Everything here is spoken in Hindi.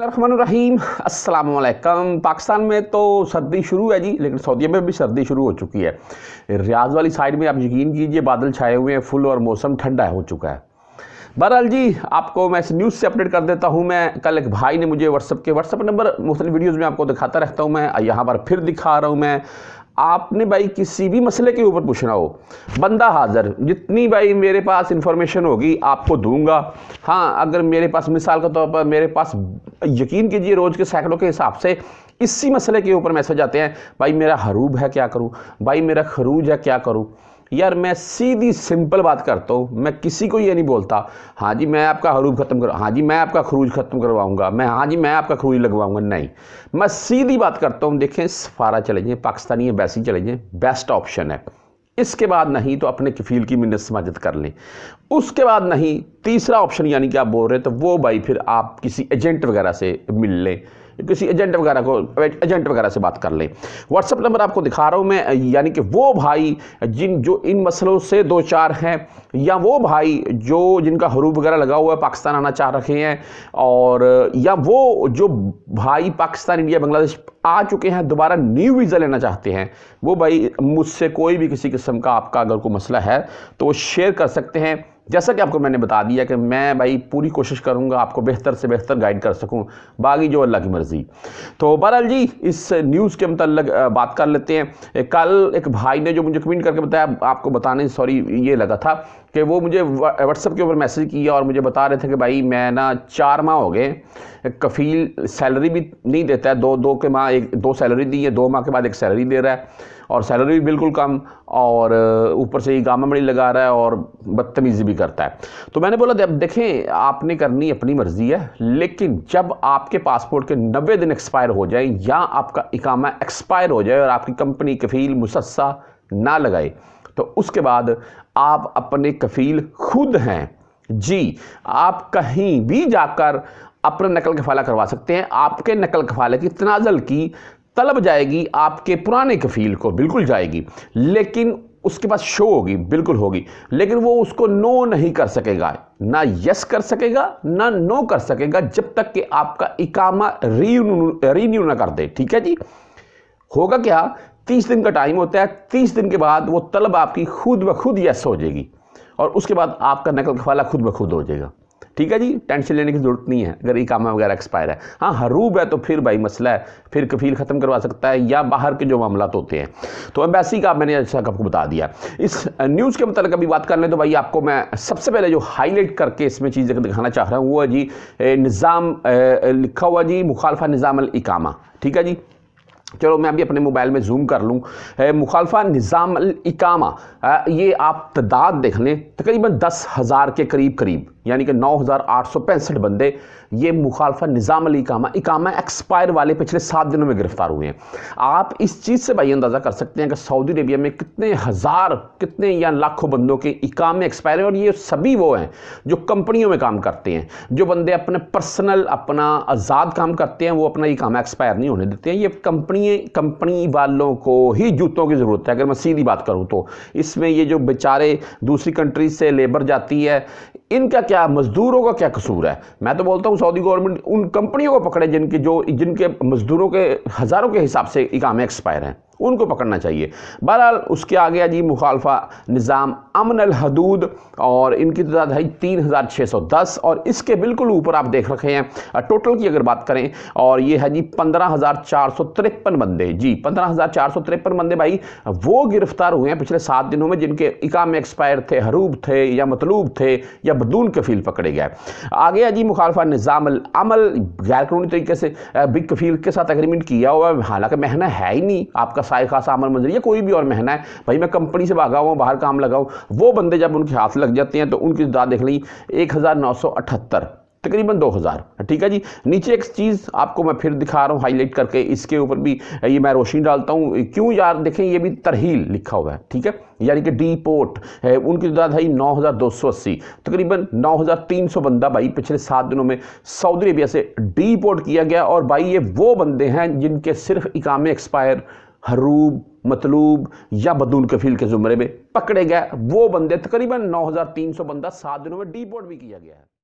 रहीम अस्सलाम पाकिस्तान में तो सर्दी शुरू है जी लेकिन सऊदी में भी सर्दी शुरू हो चुकी है रियाज वाली साइड में आप यकीन कीजिए बादल छाए हुए हैं फुल और मौसम ठंडा हो चुका है बहरहाल जी आपको मैं इस न्यूज़ से अपडेट कर देता हूँ मैं कल एक भाई ने मुझे व्हाट्सअप के व्हाट्सअप नंबर मुख्तलि वीडियोज़ में आपको दिखाता रहता हूँ मैं यहाँ पर फिर दिखा रहा हूँ मैं आपने भाई किसी भी मसले के ऊपर पूछना हो बंदा हाजिर जितनी भाई मेरे पास इंफॉर्मेशन होगी आपको दूंगा हाँ अगर मेरे पास मिसाल के तौर पर मेरे पास यकीन कीजिए रोज़ के सैकड़ों के हिसाब से इसी मसले के ऊपर मैसेज आते हैं भाई मेरा हरूब है क्या करूँ भाई मेरा खरूज है क्या करूँ यार मैं सीधी सिंपल बात करता हूँ मैं किसी को ये नहीं बोलता हाँ जी मैं आपका हरूब ख़त्म कर हाँ जी मैं आपका खरूज ख़त्म करवाऊंगा मैं हाँ जी मैं आपका खरूज लगवाऊंगा नहीं मैं सीधी बात करता हूँ देखें सफारा चले जाएँ पाकिस्तानी बैसी चले जाएँ बेस्ट ऑप्शन है इसके बाद नहीं तो अपने कफील की मिन्नत समाजत कर लें उसके बाद नहीं तीसरा ऑप्शन यानी कि आप बोल रहे हैं तो वो भाई फिर आप किसी एजेंट वगैरह से मिल लें किसी एजेंट वगैरह को एजेंट वगैरह से बात कर लें व्हाट्सअप नंबर आपको दिखा रहा हूँ मैं यानी कि वो भाई जिन जो इन मसलों से दो चार हैं या वो भाई जो जिनका हरूफ वगैरह लगा हुआ है पाकिस्तान आना चाह रहे हैं और या वो जो भाई पाकिस्तान इंडिया बांग्लादेश आ चुके हैं दोबारा न्यू वीज़ा लेना चाहते हैं वो भाई मुझसे कोई भी किसी किस्म का आपका अगर कोई मसला है तो वो शेयर कर सकते हैं जैसा कि आपको मैंने बता दिया कि मैं भाई पूरी कोशिश करूंगा आपको बेहतर से बेहतर गाइड कर सकूं बाकी जो अल्लाह की मर्ज़ी तो बहरहाल जी इस न्यूज़ के मतलब बात कर लेते हैं कल एक भाई ने जो मुझे कमेंट करके बताया आपको बताने सॉरी ये लगा था कि वो मुझे व्हाट्सअप के ऊपर मैसेज किया और मुझे बता रहे थे कि भाई मैं ना चार माह हो गए कफ़ील सैलरी भी नहीं देता है दो दो के माह एक दो सैलरी दी है दो माह के बाद एक सैलरी दे रहा है और सैलरी भी बिल्कुल कम और ऊपर से ही गामा मड़ी लगा रहा है और बदतमीज़ी भी करता है तो मैंने बोला देखें आपने करनी अपनी मर्ज़ी है लेकिन जब आपके पासपोर्ट के नबे दिन एक्सपायर हो जाए या आपका इकामा एक्सपायर हो जाए और आपकी कंपनी कफील मुसस्सा ना लगाए तो उसके बाद आप अपने कफील खुद हैं जी आप कहीं भी जाकर अपना नकल कफाला करवा सकते हैं आपके नकल कफाले की तनाजल की तलब जाएगी आपके पुराने कफील को बिल्कुल जाएगी लेकिन उसके पास शो होगी बिल्कुल होगी लेकिन वो उसको नो नहीं कर सकेगा ना यस कर सकेगा ना नो कर सकेगा जब तक कि आपका इकामा रीन्यू रीन्यू ना कर दे ठीक है जी होगा क्या तीस दिन का टाइम होता है तीस दिन के बाद वो तलब आपकी खुद ब खुद यस हो जाएगी और उसके बाद आपका नकल खवाला खुद ब खुद हो जाएगा ठीक है जी टेंशन लेने की ज़रूरत नहीं है अगर इकामा वगैरह एक्सपायर है हाँ हरूब है तो फिर भाई मसला है फिर कफील ख़त्म करवा सकता है या बाहर के जो मामला होते हैं तो एम्बेसी का मैंने अच्छा आपको बता दिया इस न्यूज़ के मतलब अभी बात कर लें तो भाई आपको मैं सबसे पहले जो हाईलाइट करके इसमें चीज़ दिखाना चाह रहा हूँ वो है जी निज़ाम लिखा हुआ जी मुखालफा निज़ाम इकामा ठीक है जी चलो मैं अभी अपने मोबाइल में जूम कर लूँ मुखालफा निज़ाम इकामा ये आप तदाद देख लें तकरीबन दस हज़ार के करीब करीब यानी कि नौ बंदे ये मुखालफा निज़ाम अली इकामा इकामा एक्सपायर वाले पिछले सात दिनों में गिरफ्तार हुए हैं आप इस चीज़ से भाई अंदाज़ा कर सकते हैं कि सऊदी अरेबिया में कितने हज़ार कितने या लाखों बंदों के इकामे एक्सपायर हैं और ये सभी वो हैं जो कंपनियों में काम करते हैं जो बंदे अपने पर्सनल अपना आज़ाद काम करते हैं वो अपना इकामा एक्सपायर नहीं होने देते हैं ये कंपनी कंपनी वालों को ही जूतों की ज़रूरत है अगर मैं सीधी बात करूँ तो इसमें ये जो बेचारे दूसरी कंट्री से लेबर जाती है इनका क्या मजदूरों का क्या कसूर है मैं तो बोलता हूँ सऊदी गवर्नमेंट उन कंपनियों को पकड़े जिनके जो जिनके मजदूरों के हज़ारों के हिसाब से इकामे एक्सपायर हैं उनको पकड़ना चाहिए बहरहाल उसके आगे जी मुखालफा निज़ाम अमन अलहदूद और इनकी तादाद है तीन हज़ार छः सौ दस और इसके बिल्कुल ऊपर आप देख रखे हैं टोटल की अगर बात करें और ये है जी पंद्रह हज़ार चार सौ तिरपन बंदे जी पंद्रह हज़ार चार सौ तिरपन बंदे भाई वो गिरफ्तार हुए हैं पिछले सात दिनों में जिनके इकाम में एक्सपायर थे हरूब थे या मतलूब थे या बदून कफील पकड़े गए आगे अजी मुखालफा निज़ाम अमल कानूनी तरीके से बिग कफील के साथ एग्रीमेंट किया हुआ हालांकि महना है ही नहीं आपका साय खासा अमर मंजरी या कोई भी और महना है भाई मैं कंपनी से भागा हुआ बाहर काम लगाऊँ वो बंदे जब उनके हाथ लग जाते हैं तो उनकी दाद देख ली एक तकरीबन 2000 ठीक है जी नीचे एक चीज़ आपको मैं फिर दिखा रहा हूँ हाईलाइट करके इसके ऊपर भी ये मैं रोशनी डालता हूँ क्यों यार देखें ये भी तरहील लिखा हुआ है ठीक है यानी कि डी पोर्ट है उनकी तादाद है नौ हज़ार दो सौ अस्सी तकरीबन नौ हज़ार तीन सौ बंदा भाई पिछले सात दिनों में सऊदी अरेबिया से डी पोर्ट किया गया और भाई ये वो बंदे हैं जिनके सिर्फ इकामे एक्सपायर हरूब मतलूब या बदूल कफील के जुमरे में पकड़े गए वो बंदे तकरीबन 9,300 बंदा सात दिनों में डिपोर्ट भी किया गया है